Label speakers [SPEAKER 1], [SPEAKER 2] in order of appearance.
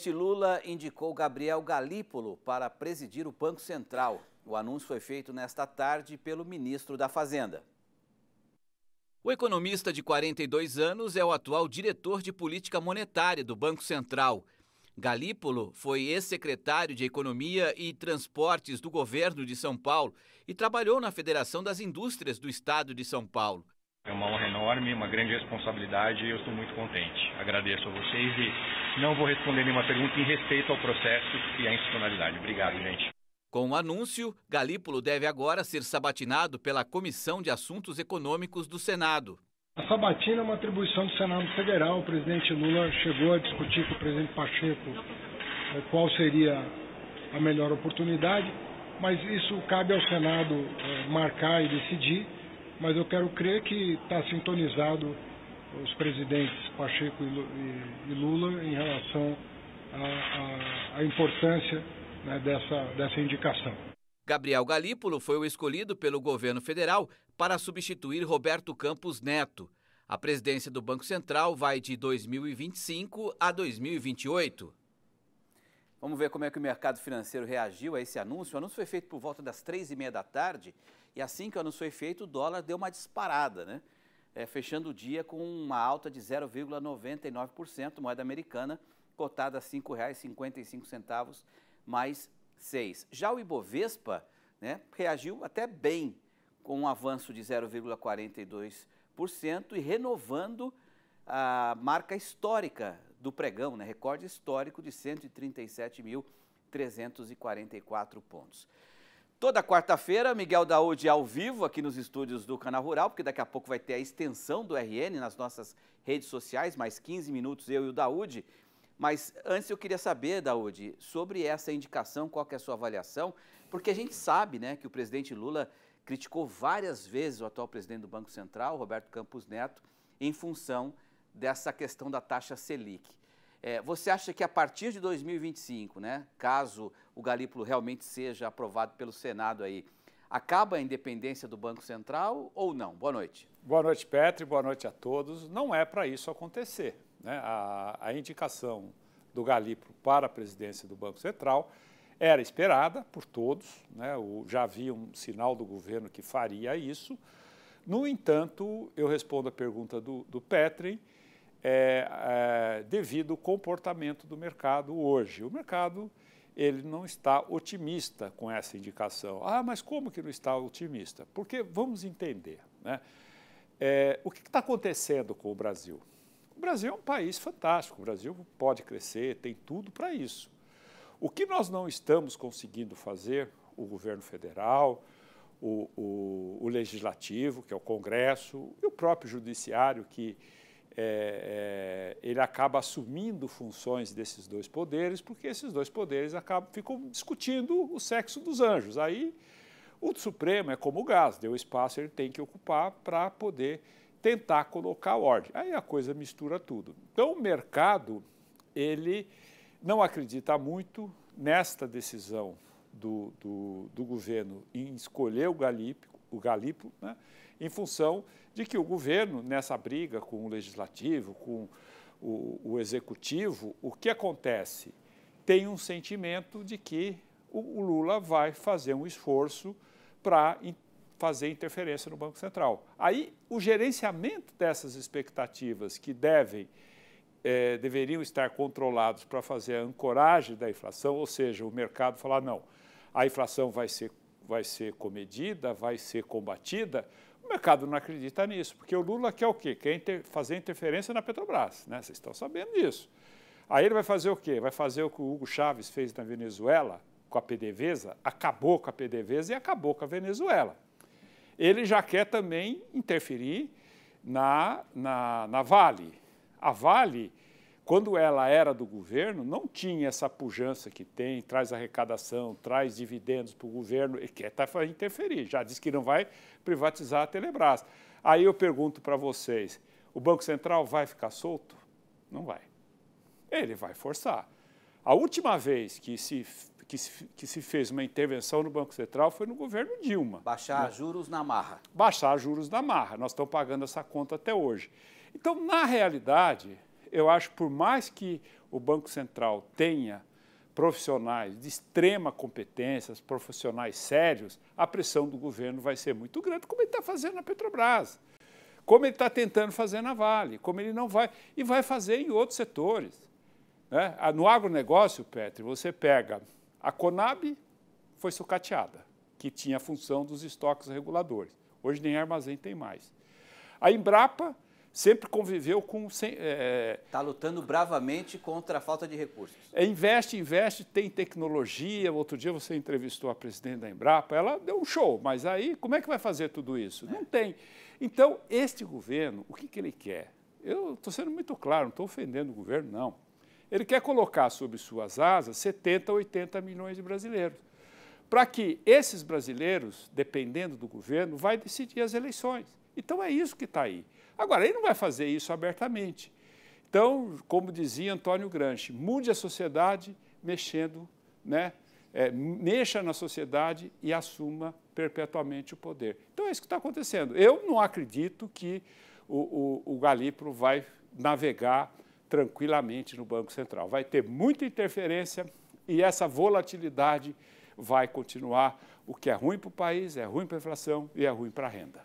[SPEAKER 1] Presidente Lula indicou Gabriel Galípolo para presidir o Banco Central. O anúncio foi feito nesta tarde pelo ministro da Fazenda. O economista de 42 anos é o atual diretor de política monetária do Banco Central. Galípolo foi ex-secretário de Economia e Transportes do governo de São Paulo e trabalhou na Federação das Indústrias do Estado de São Paulo. É uma honra enorme, uma grande responsabilidade e eu estou muito contente. Agradeço a vocês e não vou responder nenhuma pergunta em respeito ao processo e à institucionalidade. Obrigado, gente. Com o anúncio, Galípolo deve agora ser sabatinado pela Comissão de Assuntos Econômicos do Senado.
[SPEAKER 2] A sabatina é uma atribuição do Senado Federal. O presidente Lula chegou a discutir com o presidente Pacheco é, qual seria a melhor oportunidade, mas isso cabe ao Senado é, marcar e decidir. Mas eu quero crer que está sintonizado os presidentes Pacheco e Lula em relação à importância né, dessa, dessa indicação.
[SPEAKER 1] Gabriel Galípolo foi o escolhido pelo governo federal para substituir Roberto Campos Neto. A presidência do Banco Central vai de 2025 a 2028. Vamos ver como é que o mercado financeiro reagiu a esse anúncio. O anúncio foi feito por volta das três e meia da tarde e assim que o anúncio foi feito, o dólar deu uma disparada, né? é, fechando o dia com uma alta de 0,99%, moeda americana, cotada a R$ 5,55 mais 6. Já o Ibovespa né, reagiu até bem, com um avanço de 0,42% e renovando a marca histórica do pregão, né, recorde histórico de 137.344 pontos. Toda quarta-feira, Miguel Daúde ao vivo aqui nos estúdios do Canal Rural, porque daqui a pouco vai ter a extensão do RN nas nossas redes sociais, mais 15 minutos eu e o Daúde. Mas antes eu queria saber, Daúde, sobre essa indicação, qual é a sua avaliação? Porque a gente sabe né, que o presidente Lula criticou várias vezes o atual presidente do Banco Central, Roberto Campos Neto, em função dessa questão da taxa Selic. É, você acha que a partir de 2025, né, caso o Galípolo realmente seja aprovado pelo Senado aí,
[SPEAKER 2] acaba a independência do Banco Central ou não? Boa noite. Boa noite, Petri. Boa noite a todos. Não é para isso acontecer. Né? A, a, indicação do Galípolo para a presidência do Banco Central era esperada por todos. Né? O, já havia um sinal do governo que faria isso. No entanto, eu respondo a pergunta do, do Petri é, é, devido ao comportamento do mercado hoje. O mercado ele não está otimista com essa indicação. Ah, mas como que não está otimista? Porque vamos entender, né? É, o que está acontecendo com o Brasil? O Brasil é um país fantástico. O Brasil pode crescer, tem tudo para isso. O que nós não estamos conseguindo fazer, o governo federal, o, o, o legislativo, que é o Congresso, e o próprio judiciário que é, é, ele acaba assumindo funções desses dois poderes, porque esses dois poderes acabam, ficam discutindo o sexo dos anjos. Aí o Supremo é como o gás, deu espaço ele tem que ocupar para poder tentar colocar ordem. Aí a coisa mistura tudo. Então o mercado, ele não acredita muito nesta decisão do, do, do governo em escolher o Galípico, o Galipo, né, em função de que o governo, nessa briga com o legislativo, com o, o executivo, o que acontece? Tem um sentimento de que o, o Lula vai fazer um esforço para fazer interferência no Banco Central. Aí, o gerenciamento dessas expectativas que devem é, deveriam estar controlados para fazer a ancoragem da inflação, ou seja, o mercado falar não, a inflação vai ser vai ser comedida, vai ser combatida, o mercado não acredita nisso, porque o Lula quer o quê? Quer inter fazer interferência na Petrobras, né? vocês estão sabendo disso. Aí ele vai fazer o quê? Vai fazer o que o Hugo Chávez fez na Venezuela, com a PDVSA, acabou com a PDVSA e acabou com a Venezuela. Ele já quer também interferir na, na, na Vale. A Vale quando ela era do governo, não tinha essa pujança que tem, traz arrecadação, traz dividendos para o governo, e quer tá, interferir. Já disse que não vai privatizar a Telebrás. Aí eu pergunto para vocês, o Banco Central vai ficar solto? Não vai. Ele vai forçar. A última vez que se, que se, que se fez uma intervenção no Banco Central foi no governo Dilma. Baixar né? juros na marra. Baixar juros na marra. Nós estamos pagando essa conta até hoje. Então, na realidade, eu acho que por mais que o Banco Central tenha profissionais de extrema competência, profissionais sérios, a pressão do governo vai ser muito grande, como ele está fazendo na Petrobras, como ele está tentando fazer na Vale, como ele não vai, e vai fazer em outros setores. Né? Ah, no agronegócio, Petri, você pega a Conab, foi sucateada, que tinha a função dos estoques reguladores. Hoje nem armazém tem mais. A Embrapa sempre conviveu com. Está é, é tá lutando bravamente contra a falta de recursos. É, investe, investe, tem tecnologia. Outro dia você entrevistou a presidente da Embrapa, ela deu um show, mas aí como é que vai fazer tudo isso? É. Não tem. Então, este governo, o que, que ele quer? Eu estou sendo muito claro, não estou ofendendo o governo, não. Ele quer colocar sob suas asas 70, 80 milhões de brasileiros. Para que esses brasileiros, dependendo do governo, vai decidir as eleições. Então é isso que está aí. Agora, ele não vai fazer isso abertamente. Então, como dizia Antônio Gramsci, mude a sociedade mexendo, né? É, mexa na sociedade e assuma perpetuamente o poder. Então, é isso que está acontecendo. Eu não acredito que o, o, o vai navegar tranquilamente no Banco Central. Vai ter muita interferência e essa volatilidade vai continuar. O que é ruim para o país é ruim para a inflação e é ruim para a renda.